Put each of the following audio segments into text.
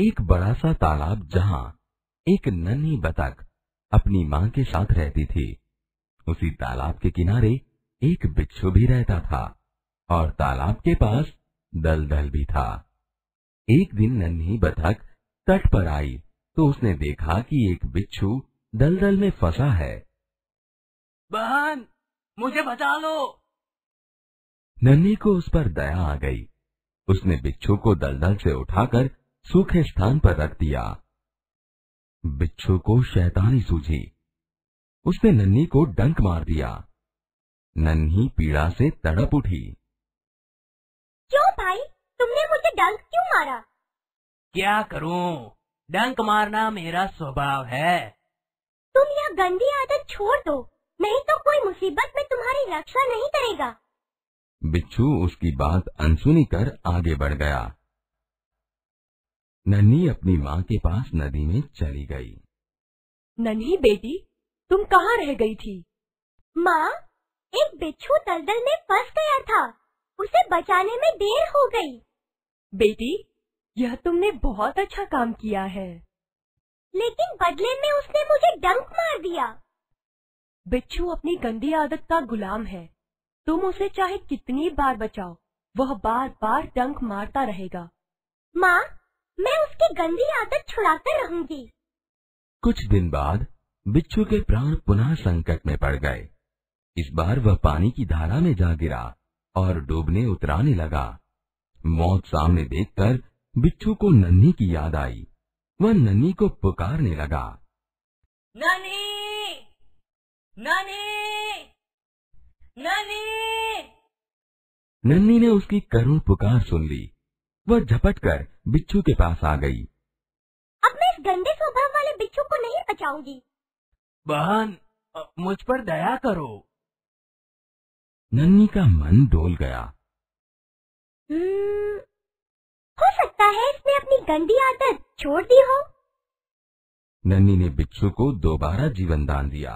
एक बड़ा सा तालाब जहां एक नन्ही बतख अपनी मां के साथ रहती थी उसी तालाब के किनारे एक बिच्छू भी रहता था और तालाब के पास दलदल भी था एक दिन नन्ही बतख तट पर आई तो उसने देखा कि एक बिच्छू दलदल में फंसा है बहन मुझे बचा लो नन्ही को उस पर दया आ गई उसने बिच्छू को दलदल से उठाकर सूखे स्थान पर रख दिया बिच्छू को शैतानी सूझी उसने नन्ही को डंक मार दिया नन्ही पीड़ा से तड़प उठी क्यों भाई तुमने मुझे डंक क्यों मारा क्या करूं? डंक मारना मेरा स्वभाव है तुम यह गंदी आदत छोड़ दो नहीं तो कोई मुसीबत में तुम्हारी रक्षा नहीं करेगा बिच्छू उसकी बात अनसुनी कर आगे बढ़ गया नन्ही अपनी माँ के पास नदी में चली गई नन्ही बेटी तुम कहाँ रह गई थी माँ एक बिच्छू दलदल में फंस गया था उसे बचाने में देर हो गई बेटी यह तुमने बहुत अच्छा काम किया है लेकिन बदले में उसने मुझे डंक मार दिया बिच्छू अपनी गंदी आदत का गुलाम है तुम उसे चाहे कितनी बार बचाओ वह बार बार डंक मारता रहेगा माँ मैं उसकी गंदी आदत छुड़ाते रहूंगी कुछ दिन बाद बिच्छू के प्राण पुनः संकट में पड़ गए इस बार वह पानी की धारा में जा गिरा और डूबने उतराने लगा मौत सामने देखकर बिच्छू को नन्ही की याद आई वह नन्ही को पुकारने लगा नन्ही नन्ही नन्ही नन्ही ने उसकी करुण पुकार सुन ली वह झपट कर बिच्छू के पास आ गई अब मैं इस गंदे स्वभाव वाले बिच्छू को नहीं बचाऊंगी बहन मुझ पर दया करो नन्नी का मन डोल गया हम्म, हो सकता है इसने अपनी गंदी आदत छोड़ दी हो नन्नी ने बिच्छू को दोबारा जीवन दान दिया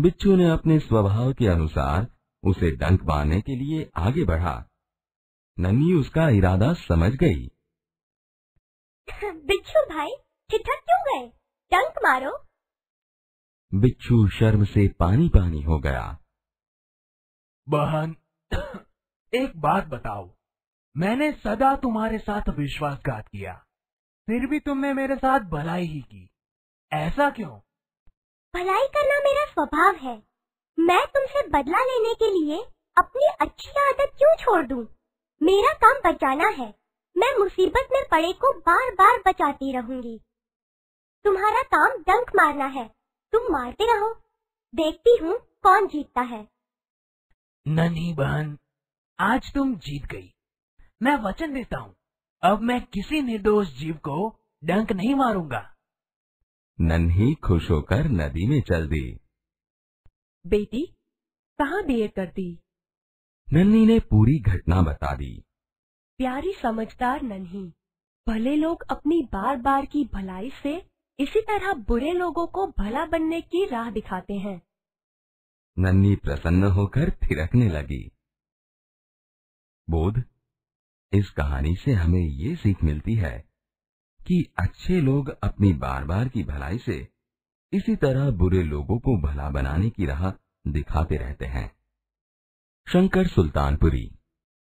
बिच्छू ने अपने स्वभाव के अनुसार उसे डंक मारने के लिए आगे बढ़ा नन्नी उसका इरादा समझ गई भाई ठिठक क्यों गए टंक मारो बिच्छू शर्म से पानी पानी हो गया बहन एक बात बताओ मैंने सदा तुम्हारे साथ विश्वासघात किया फिर भी तुमने मेरे साथ भलाई ही की ऐसा क्यों भलाई करना मेरा स्वभाव है मैं तुमसे बदला लेने के लिए अपनी अच्छी आदत क्यों छोड़ दूं? मेरा काम बचाना है मैं मुसीबत में पड़े को बार बार बचाती रहूंगी तुम्हारा काम डंक मारना है तुम मारते रहो देखती हूँ कौन जीतता है नन्ही बहन आज तुम जीत गई मैं वचन देता हूँ अब मैं किसी निर्दोष जीव को डंक नहीं मारूंगा नन्ही खुश होकर नदी में चल दी बेटी कहाँ देर कर दी नन्ही ने पूरी घटना बता दी प्यारी समझदार नन्ही भले लोग अपनी बार बार की भलाई से इसी तरह बुरे लोगों को भला बनने की राह दिखाते हैं नन्ही प्रसन्न होकर थिरकने लगी बोध इस कहानी से हमें ये सीख मिलती है कि अच्छे लोग अपनी बार बार की भलाई से इसी तरह बुरे लोगों को भला बनाने की राह दिखाते रहते हैं शंकर सुल्तानपुरी